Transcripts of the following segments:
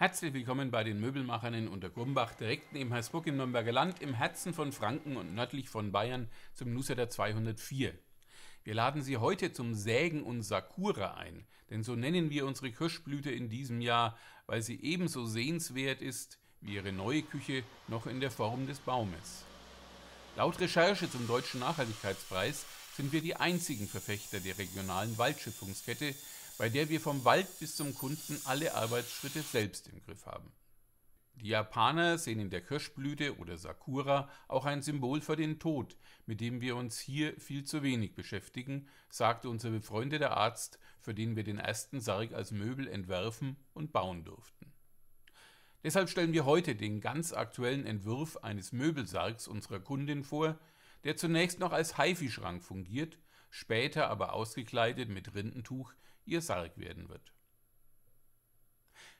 Herzlich willkommen bei den Möbelmachern in Untergrumbach, direkt neben Hersbruck im Nürnberger Land, im Herzen von Franken und nördlich von Bayern zum Nusseter 204. Wir laden Sie heute zum Sägen und Sakura ein, denn so nennen wir unsere Kirschblüte in diesem Jahr, weil sie ebenso sehenswert ist wie ihre neue Küche noch in der Form des Baumes. Laut Recherche zum Deutschen Nachhaltigkeitspreis sind wir die einzigen Verfechter der regionalen Waldschiffungskette, bei der wir vom Wald bis zum Kunden alle Arbeitsschritte selbst im Griff haben. Die Japaner sehen in der Kirschblüte oder Sakura auch ein Symbol für den Tod, mit dem wir uns hier viel zu wenig beschäftigen, sagte unser befreundeter Arzt, für den wir den ersten Sarg als Möbel entwerfen und bauen durften. Deshalb stellen wir heute den ganz aktuellen Entwurf eines Möbelsargs unserer Kundin vor, der zunächst noch als Haifischrank fungiert, später aber ausgekleidet mit Rindentuch ihr Sarg werden wird.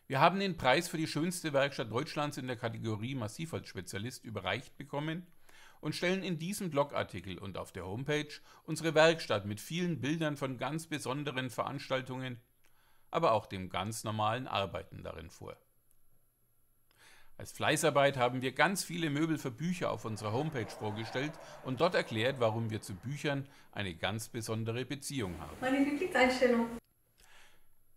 Wir haben den Preis für die schönste Werkstatt Deutschlands in der Kategorie Massivholzspezialist überreicht bekommen und stellen in diesem Blogartikel und auf der Homepage unsere Werkstatt mit vielen Bildern von ganz besonderen Veranstaltungen, aber auch dem ganz normalen Arbeiten darin vor. Als Fleißarbeit haben wir ganz viele Möbel für Bücher auf unserer Homepage vorgestellt und dort erklärt, warum wir zu Büchern eine ganz besondere Beziehung haben. Meine Lieblingseinstellung.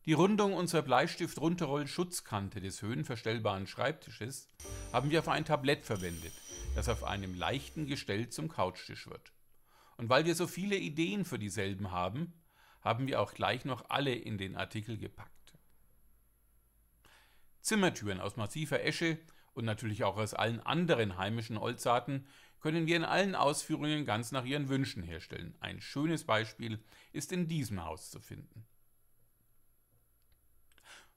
Die Rundung unserer Bleistift-Runterroll-Schutzkante des höhenverstellbaren Schreibtisches haben wir auf ein Tablett verwendet, das auf einem leichten Gestell zum Couchtisch wird. Und weil wir so viele Ideen für dieselben haben, haben wir auch gleich noch alle in den Artikel gepackt. Zimmertüren aus massiver Esche und natürlich auch aus allen anderen heimischen Holzarten können wir in allen Ausführungen ganz nach ihren Wünschen herstellen. Ein schönes Beispiel ist in diesem Haus zu finden.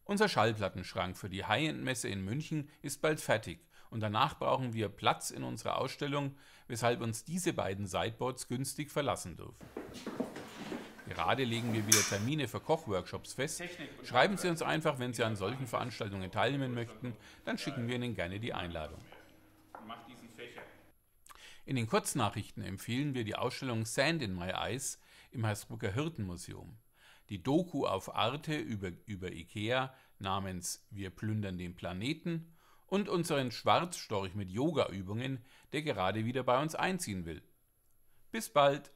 Unser Schallplattenschrank für die High-End-Messe in München ist bald fertig und danach brauchen wir Platz in unserer Ausstellung, weshalb uns diese beiden Sideboards günstig verlassen dürfen. Gerade legen wir wieder Termine für Kochworkshops fest. Schreiben Sie uns einfach, wenn Sie an solchen Veranstaltungen teilnehmen möchten, dann schicken wir Ihnen gerne die Einladung. In den Kurznachrichten empfehlen wir die Ausstellung Sand in My Eyes im Heißbrucker Hirtenmuseum, die Doku auf Arte über, über Ikea namens Wir plündern den Planeten und unseren Schwarzstorch mit Yogaübungen, der gerade wieder bei uns einziehen will. Bis bald!